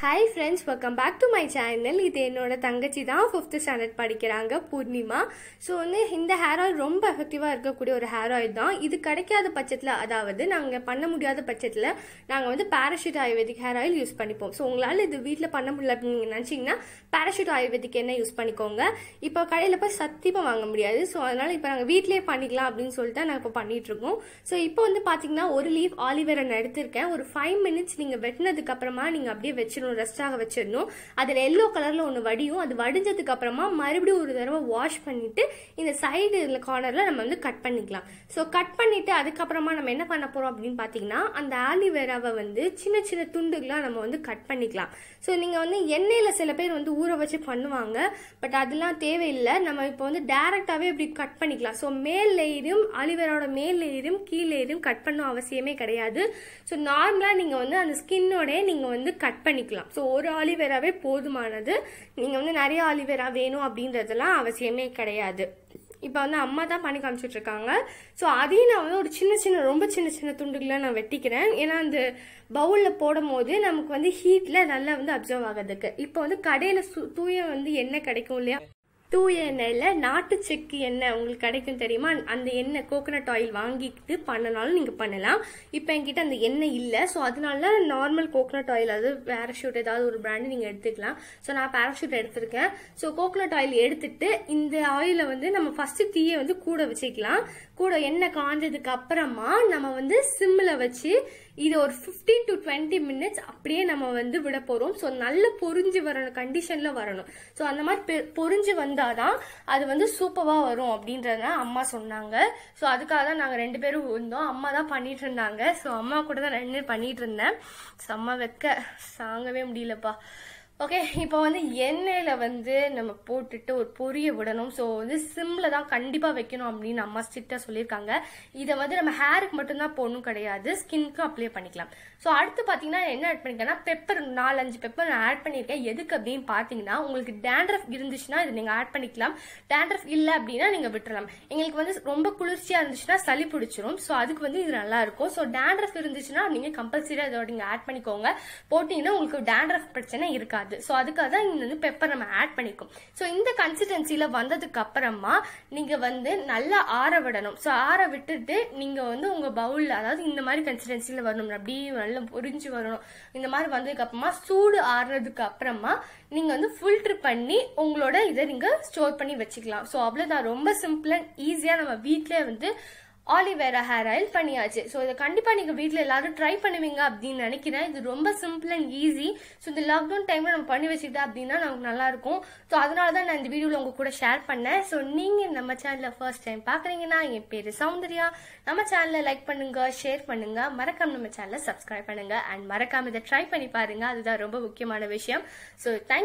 hi friends welcome back to my channel இது என்னோட தங்கச்சி தான் ஃபிஃப்த்து ஸ்டாண்டர்ட் படிக்கிறாங்க பூர்ணிமா ஸோ வந்து இந்த ஹேர் ஆயில் ரொம்ப எஃபெக்டிவாக இருக்கக்கூடிய ஒரு ஹேர் ஆயில் தான் இது கிடைக்காத பட்சத்தில் அதாவது நாங்கள் பண்ண முடியாத பட்சத்தில் நாங்கள் வந்து Parachute ayurvedic hair oil use பண்ணிப்போம் ஸோ உங்களால் இது வீட்டில் பண்ண முடியல அப்படின்னு நீங்கள் நினச்சிங்கன்னா பேராஷூட் ஆயுர்வேதிக் என்ன யூஸ் பண்ணிக்கோங்க இப்போ கடையில் போய் சத்தியமாக வாங்க முடியாது ஸோ அதனால் இப்போ நாங்கள் வீட்லேயே பண்ணிக்கலாம் அப்படின்னு சொல்லிட்டு நாங்கள் இப்போ பண்ணிகிட்ருக்கோம் ஸோ இப்போ வந்து பார்த்தீங்கன்னா ஒரு லீஃப் ஆலிவேரன் எடுத்திருக்கேன் ஒரு ஃபைவ் மினிட்ஸ் நீங்கள் வெட்டினதுக்கப்புறமா நீங்கள் அப்படியே வச்சிருக்கோம் வச்சிடணும் ரெஸ்டாக வச்சிடணும் அதில் எல்லோ கலரில் ஒன்று வடியும் அது வடிஞ்சதுக்கு அப்புறமா மறுபடியும் ஒரு தடவை வாஷ் பண்ணிட்டு இந்த சைடு இதில் கார்னரில் நம்ம வந்து கட் பண்ணிக்கலாம் ஸோ கட் பண்ணிவிட்டு அதுக்கப்புறமா நம்ம என்ன பண்ண போகிறோம் அப்படின்னு பார்த்தீங்கன்னா அந்த ஆலிவேராவை வந்து சின்ன சின்ன துண்டுகளாக நம்ம வந்து கட் பண்ணிக்கலாம் ஸோ நீங்கள் வந்து எண்ணெயில் சில பேர் வந்து ஊற வச்சு பண்ணுவாங்க பட் அதெல்லாம் தேவையில்லை நம்ம இப்போ வந்து டேரெக்டாகவே இப்படி கட் பண்ணிக்கலாம் ஸோ மேல் லேயரும் ஆலிவேராவோட மேல் லேயரும் கீழ் லேயரும் கட் பண்ணும் அவசியமே கிடையாது ஸோ நார்மலாக நீங்கள் வந்து அந்த ஸ்கின்னோடய நீங்கள் வந்து கட் பண்ணிக்கலாம் சேர்க்கலாம் ஸோ ஒரு ஆலிவேராவே போதுமானது நீங்கள் வந்து நிறைய ஆலிவேரா வேணும் அப்படின்றதெல்லாம் அவசியமே கிடையாது இப்போ வந்து அம்மா தான் பண்ணி காமிச்சிட்டு இருக்காங்க ஸோ அதையும் நான் வந்து ஒரு சின்ன சின்ன ரொம்ப சின்ன சின்ன துண்டுகளாக நான் வெட்டிக்கிறேன் ஏன்னா அந்த பவுலில் போடும் போது நமக்கு வந்து ஹீட்டில் நல்லா வந்து அப்சர்வ் ஆகிறதுக்கு இப்போ வந்து கடையில் தூய வந்து எண்ணெய் கிடைக்கும் இல்லையா தூய எண்ணெயில் நாட்டு செக்கு எண்ணெய் உங்களுக்கு கிடைக்கும் தெரியுமா அந்த எண்ணெய் கோகோனட் ஆயில் வாங்கிட்டு பண்ணனாலும் நீங்கள் பண்ணலாம் இப்போ என்கிட்ட அந்த எண்ணெய் இல்லை ஸோ அதனால நார்மல் கோகோனட் ஆயில் அது பேராஷூட் ஏதாவது ஒரு பிராண்டு நீங்கள் எடுத்துக்கலாம் ஸோ நான் பேராஷூட் எடுத்திருக்கேன் ஸோ கோகோனட் ஆயில் எடுத்துட்டு இந்த ஆயிலை வந்து நம்ம ஃபஸ்ட்டு தீயை வந்து கூட வச்சுக்கலாம் கூட எண்ணெய் காஞ்சதுக்கு அப்புறமா நம்ம வந்து சிம்மில் வச்சு இது ஒரு ஃபிஃப்டீன் டு டுவெண்ட்டி மினிட்ஸ் அப்படியே நம்ம வந்து விட போகிறோம் ஸோ நல்ல பொறிஞ்சு வரணும் கண்டிஷனில் வரணும் ஸோ அந்த மாதிரி பொறிஞ்சு வந்தால் தான் அது வந்து சூப்பராக வரும் அப்படின்றத அம்மா சொன்னாங்க ஸோ அதுக்காக தான் நாங்கள் ரெண்டு பேரும் இருந்தோம் அம்மா தான் பண்ணிட்டு இருந்தாங்க ஸோ அம்மா கூட தான் ரெண்டு பண்ணிட்டு இருந்தேன் செம்ம வைக்க சாங்கவே முடியலப்பா ஓகே இப்போ வந்து எண்ணெயில் வந்து நம்ம போட்டுட்டு ஒரு பொரிய விடணும் ஸோ வந்து சிம்மில் தான் கண்டிப்பாக வைக்கணும் அப்படின்னு அம்மா ஸ்ட்ரிக்டாக சொல்லியிருக்காங்க இதை வந்து நம்ம ஹேருக்கு மட்டும்தான் போடணும் கிடையாது ஸ்கின்க்கும் அப்ளை பண்ணிக்கலாம் ஸோ அடுத்து பார்த்தீங்கன்னா என்ன ஆட் பண்ணிக்கேன்னா பெப்பர் நாலஞ்சு பெப்பர் நான் ஆட் பண்ணியிருக்கேன் எதுக்கு அப்படின்னு பார்த்தீங்கன்னா உங்களுக்கு டேண்ட்ரஃப் இருந்துச்சுன்னா இது நீங்கள் ஆட் பண்ணிக்கலாம் டேண்ட்ரஃப் இல்லை அப்படின்னா நீங்கள் விட்டுறலாம் எங்களுக்கு வந்து ரொம்ப குளிர்ச்சியாக இருந்துச்சுன்னா சளி பிடிச்சிரும் ஸோ அதுக்கு வந்து இது நல்லா இருக்கும் ஸோ டேண்ட்ரஃப் இருந்துச்சுன்னா நீங்கள் கம்பல்சரியாக இதோட நீங்கள் ஆட் பண்ணிக்கோங்க போட்டிங்கன்னா உங்களுக்கு டேண்ட்ரஃப் பிரச்சனை இருக்காது அது ஸோ அதுக்காக தான் இங்கே வந்து பெப்பர் நம்ம ஆட் பண்ணிக்கும் ஸோ இந்த கன்சிஸ்டன்சியில் வந்ததுக்கு அப்புறமா நீங்கள் வந்து நல்லா ஆற விடணும் ஸோ ஆற விட்டுட்டு நீங்கள் வந்து உங்கள் பவுலில் அதாவது இந்த மாதிரி கன்சிஸ்டன்சியில் வரணும் அப்படியே நல்லா பொறிஞ்சு வரணும் இந்த மாதிரி வந்ததுக்கு அப்புறமா சூடு ஆறுறதுக்கு அப்புறமா நீங்கள் வந்து ஃபில்ட்ரு பண்ணி உங்களோட இதை நீங்கள் ஸ்டோர் பண்ணி வச்சுக்கலாம் ஸோ அவ்வளோதான் ரொம்ப சிம்பிள் அண்ட் ஈஸியாக நம்ம வீட்டிலே வந்து ஆலிவேரா ஹேர் ஆயில் பண்ணியாச்சு ஸோ இதை கண்டிப்பாக நீங்கள் வீட்டில் எல்லாரும் ட்ரை பண்ணுவீங்க அப்படின்னு நினைக்கிறேன் இது ரொம்ப சிம்பிள் அண்ட் ஈஸி ஸோ இந்த லாக்டவுன் டைமில் நம்ம பண்ணி வச்சுக்கிட்டா அப்படின்னா நமக்கு நல்லாயிருக்கும் ஸோ அதனால தான் நான் இந்த வீடியோவில் உங்கள் கூட ஷேர் பண்ணேன் ஸோ நீங்கள் நம்ம சேனலில் ஃபர்ஸ்ட் டைம் பார்க்குறீங்கன்னா என் பேர் சௌந்தர்யா நம்ம சேனலில் லைக் பண்ணுங்க ஷேர் பண்ணுங்க மறக்காம நம்ம சேனலை சப்ஸ்கிரைப் பண்ணுங்க அண்ட் மறக்காம இதை ட்ரை பண்ணி பாருங்க அதுதான் ரொம்ப முக்கியமான விஷயம் ஸோ தேங்க்